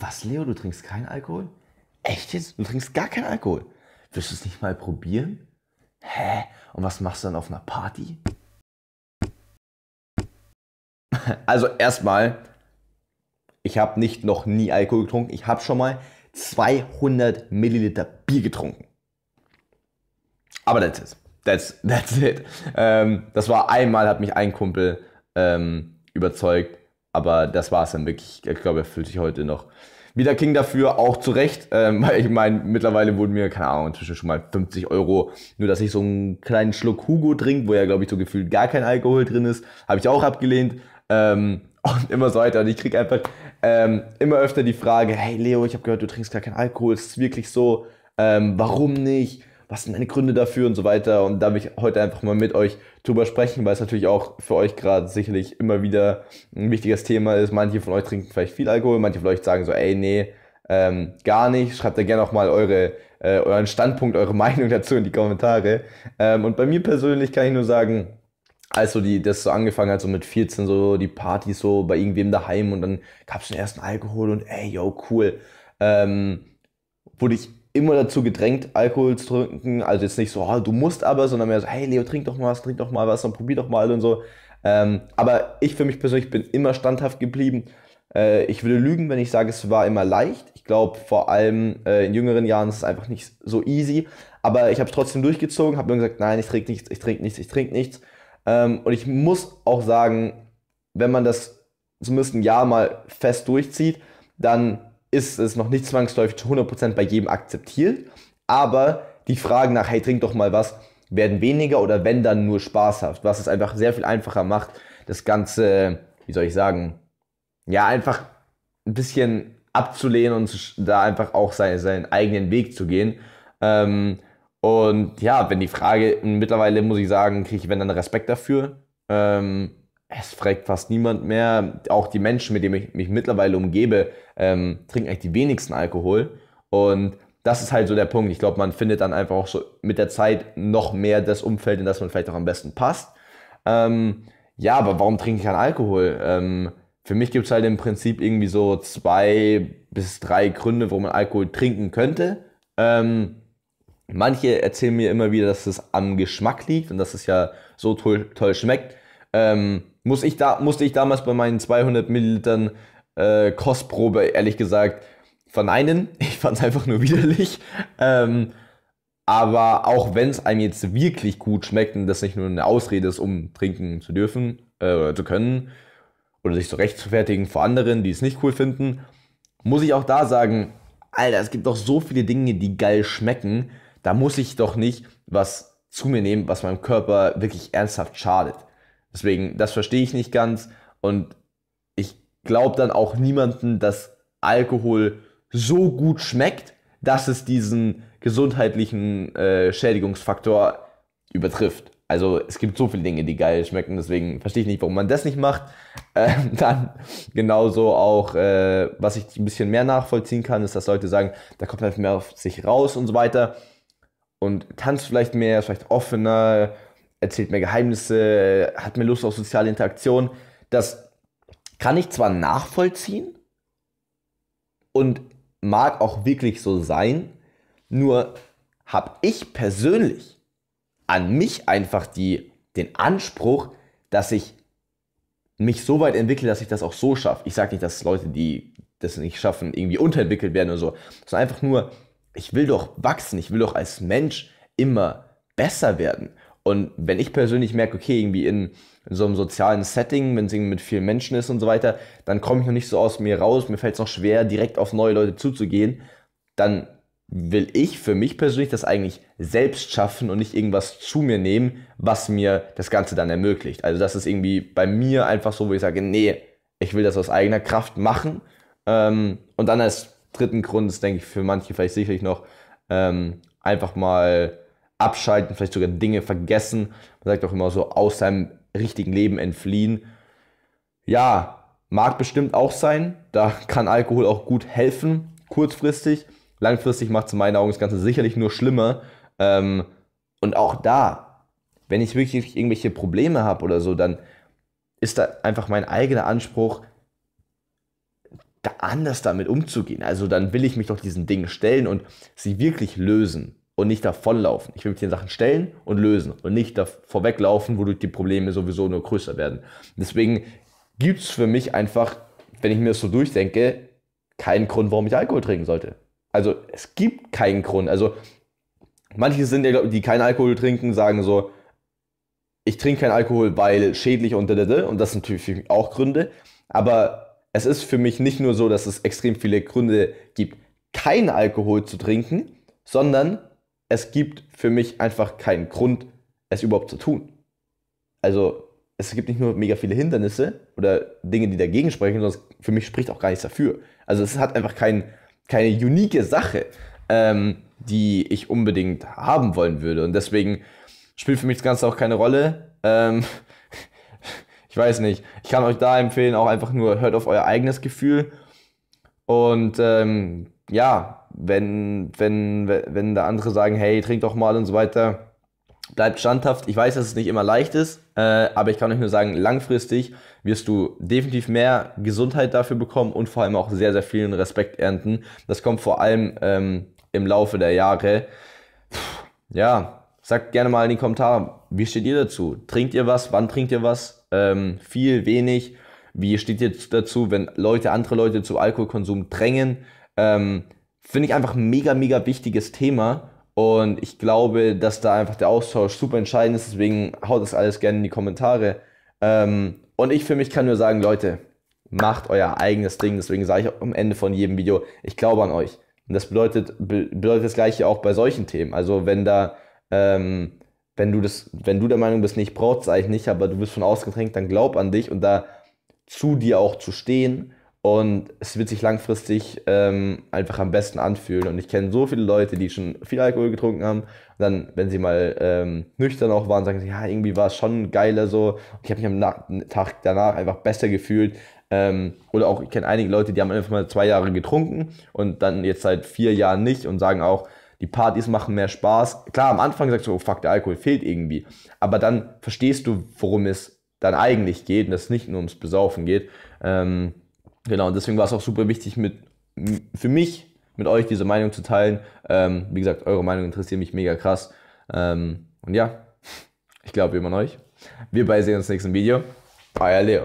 Was, Leo, du trinkst keinen Alkohol? Echt jetzt? Du trinkst gar keinen Alkohol? Willst du es nicht mal probieren? Hä? Und was machst du dann auf einer Party? Also erstmal, ich habe nicht noch nie Alkohol getrunken. Ich habe schon mal 200 Milliliter Bier getrunken. Aber that's it. That's, that's it. Ähm, das war einmal, hat mich ein Kumpel ähm, überzeugt, aber das war es dann wirklich. Ich glaube, er fühlt sich heute noch wieder King dafür, auch zu Recht. Ähm, weil ich meine, mittlerweile wurden mir, keine Ahnung, inzwischen schon mal 50 Euro, nur dass ich so einen kleinen Schluck Hugo trinke, wo ja, glaube ich, so gefühlt gar kein Alkohol drin ist, habe ich auch abgelehnt. Ähm, und immer so weiter. Und ich kriege einfach ähm, immer öfter die Frage, hey Leo, ich habe gehört, du trinkst gar keinen Alkohol, ist es wirklich so? Ähm, warum nicht? was sind deine Gründe dafür und so weiter. Und da will ich heute einfach mal mit euch drüber sprechen, weil es natürlich auch für euch gerade sicherlich immer wieder ein wichtiges Thema ist. Manche von euch trinken vielleicht viel Alkohol, manche von euch sagen so, ey, nee, ähm, gar nicht. Schreibt da gerne auch mal eure, äh, euren Standpunkt, eure Meinung dazu in die Kommentare. Ähm, und bei mir persönlich kann ich nur sagen, als so die, das so angefangen hat, so mit 14, so die Partys so bei irgendwem daheim und dann gab's den ersten Alkohol und ey, yo, cool. Ähm, wurde ich immer dazu gedrängt, Alkohol zu trinken. Also jetzt nicht so, oh, du musst aber, sondern mehr so, hey Leo, trink doch mal was, trink doch mal was und probier doch mal und so. Ähm, aber ich für mich persönlich bin immer standhaft geblieben. Äh, ich würde lügen, wenn ich sage, es war immer leicht. Ich glaube, vor allem äh, in jüngeren Jahren ist es einfach nicht so easy. Aber ich habe es trotzdem durchgezogen, habe mir gesagt, nein, ich trinke nichts, ich trinke nichts, ich trinke nichts. Ähm, und ich muss auch sagen, wenn man das zumindest ein Jahr mal fest durchzieht, dann ist es noch nicht zwangsläufig zu 100% bei jedem akzeptiert, aber die Fragen nach, hey, trink doch mal was, werden weniger oder wenn dann nur spaßhaft, was es einfach sehr viel einfacher macht, das Ganze, wie soll ich sagen, ja, einfach ein bisschen abzulehnen und da einfach auch seinen, seinen eigenen Weg zu gehen. Ähm, und ja, wenn die Frage, mittlerweile muss ich sagen, kriege ich, wenn dann Respekt dafür. Ähm, es fragt fast niemand mehr. Auch die Menschen, mit denen ich mich mittlerweile umgebe, ähm, trinken eigentlich die wenigsten Alkohol. Und das ist halt so der Punkt. Ich glaube, man findet dann einfach auch so mit der Zeit noch mehr das Umfeld, in das man vielleicht auch am besten passt. Ähm, ja, aber warum trinke ich keinen Alkohol? Ähm, für mich gibt es halt im Prinzip irgendwie so zwei bis drei Gründe, warum man Alkohol trinken könnte. Ähm, manche erzählen mir immer wieder, dass es am Geschmack liegt und dass es ja so toll, toll schmeckt. Ähm, muss ich da, musste ich damals bei meinen 200 Millilitern äh, Kostprobe ehrlich gesagt verneinen. Ich fand es einfach nur widerlich. Ähm, aber auch wenn es einem jetzt wirklich gut schmeckt und das nicht nur eine Ausrede ist, um trinken zu dürfen äh, oder zu können oder sich so rechtfertigen vor anderen, die es nicht cool finden, muss ich auch da sagen, Alter, es gibt doch so viele Dinge, die geil schmecken. Da muss ich doch nicht was zu mir nehmen, was meinem Körper wirklich ernsthaft schadet. Deswegen, das verstehe ich nicht ganz. Und ich glaube dann auch niemanden, dass Alkohol so gut schmeckt, dass es diesen gesundheitlichen äh, Schädigungsfaktor übertrifft. Also es gibt so viele Dinge, die geil schmecken, deswegen verstehe ich nicht, warum man das nicht macht. Ähm, dann genauso auch, äh, was ich ein bisschen mehr nachvollziehen kann, ist, dass Leute sagen, da kommt halt mehr auf sich raus und so weiter und tanzt vielleicht mehr, ist vielleicht offener, erzählt mir Geheimnisse, hat mir Lust auf soziale Interaktion. Das kann ich zwar nachvollziehen und mag auch wirklich so sein, nur habe ich persönlich an mich einfach die, den Anspruch, dass ich mich so weit entwickle, dass ich das auch so schaffe. Ich sage nicht, dass Leute, die das nicht schaffen, irgendwie unterentwickelt werden oder so, sondern einfach nur, ich will doch wachsen, ich will doch als Mensch immer besser werden. Und wenn ich persönlich merke, okay, irgendwie in, in so einem sozialen Setting, wenn es mit vielen Menschen ist und so weiter, dann komme ich noch nicht so aus mir raus, mir fällt es noch schwer, direkt auf neue Leute zuzugehen, dann will ich für mich persönlich das eigentlich selbst schaffen und nicht irgendwas zu mir nehmen, was mir das Ganze dann ermöglicht. Also das ist irgendwie bei mir einfach so, wo ich sage, nee, ich will das aus eigener Kraft machen. Ähm, und dann als dritten Grund ist, denke ich, für manche vielleicht sicherlich noch ähm, einfach mal abschalten, vielleicht sogar Dinge vergessen. Man sagt auch immer so, aus seinem richtigen Leben entfliehen. Ja, mag bestimmt auch sein. Da kann Alkohol auch gut helfen, kurzfristig. Langfristig macht es in meinen Augen das Ganze sicherlich nur schlimmer. Ähm, und auch da, wenn ich wirklich irgendwelche Probleme habe oder so, dann ist da einfach mein eigener Anspruch, da anders damit umzugehen. Also dann will ich mich doch diesen Dingen stellen und sie wirklich lösen und nicht davonlaufen. Ich will mich den Sachen stellen und lösen und nicht da vorweglaufen, wodurch die Probleme sowieso nur größer werden. Deswegen gibt es für mich einfach, wenn ich mir das so durchdenke, keinen Grund, warum ich Alkohol trinken sollte. Also es gibt keinen Grund. Also manche sind ja, die keinen Alkohol trinken, sagen so, ich trinke keinen Alkohol, weil schädlich und und das sind natürlich auch Gründe. Aber es ist für mich nicht nur so, dass es extrem viele Gründe gibt, keinen Alkohol zu trinken, sondern es gibt für mich einfach keinen Grund, es überhaupt zu tun. Also es gibt nicht nur mega viele Hindernisse oder Dinge, die dagegen sprechen, sondern für mich spricht auch gar nichts dafür. Also es hat einfach kein, keine unique Sache, ähm, die ich unbedingt haben wollen würde. Und deswegen spielt für mich das Ganze auch keine Rolle. Ähm, ich weiß nicht. Ich kann euch da empfehlen, auch einfach nur hört auf euer eigenes Gefühl und ähm, ja, wenn, wenn, wenn da andere sagen, hey, trink doch mal und so weiter, bleibt standhaft. Ich weiß, dass es nicht immer leicht ist, äh, aber ich kann euch nur sagen, langfristig wirst du definitiv mehr Gesundheit dafür bekommen und vor allem auch sehr, sehr vielen Respekt ernten. Das kommt vor allem ähm, im Laufe der Jahre. Puh, ja, sagt gerne mal in die Kommentare, wie steht ihr dazu? Trinkt ihr was? Wann trinkt ihr was? Ähm, viel, wenig? Wie steht ihr dazu, wenn Leute, andere Leute zu Alkoholkonsum drängen? Ähm, Finde ich einfach ein mega, mega wichtiges Thema. Und ich glaube, dass da einfach der Austausch super entscheidend ist. Deswegen haut das alles gerne in die Kommentare. Ähm, und ich für mich kann nur sagen, Leute, macht euer eigenes Ding. Deswegen sage ich auch am Ende von jedem Video, ich glaube an euch. Und das bedeutet, bedeutet das Gleiche auch bei solchen Themen. Also wenn da, ähm, wenn du das, wenn du der Meinung bist, nicht braucht es eigentlich nicht, aber du bist von ausgedrängt, dann glaub an dich und da zu dir auch zu stehen und es wird sich langfristig ähm, einfach am besten anfühlen. Und ich kenne so viele Leute, die schon viel Alkohol getrunken haben. Und dann, wenn sie mal ähm, nüchtern auch waren, sagen sie, ja, irgendwie war es schon geiler so. Und ich habe mich am Na Tag danach einfach besser gefühlt. Ähm, oder auch, ich kenne einige Leute, die haben einfach mal zwei Jahre getrunken und dann jetzt seit vier Jahren nicht und sagen auch, die Partys machen mehr Spaß. Klar, am Anfang sagst du, oh fuck, der Alkohol fehlt irgendwie. Aber dann verstehst du, worum es dann eigentlich geht und dass es nicht nur ums Besaufen geht. Ähm, Genau, und deswegen war es auch super wichtig, mit, für mich, mit euch diese Meinung zu teilen. Ähm, wie gesagt, eure Meinung interessiert mich mega krass. Ähm, und ja, ich glaube immer an euch. Wir beide sehen uns im nächsten Video. Euer Leo.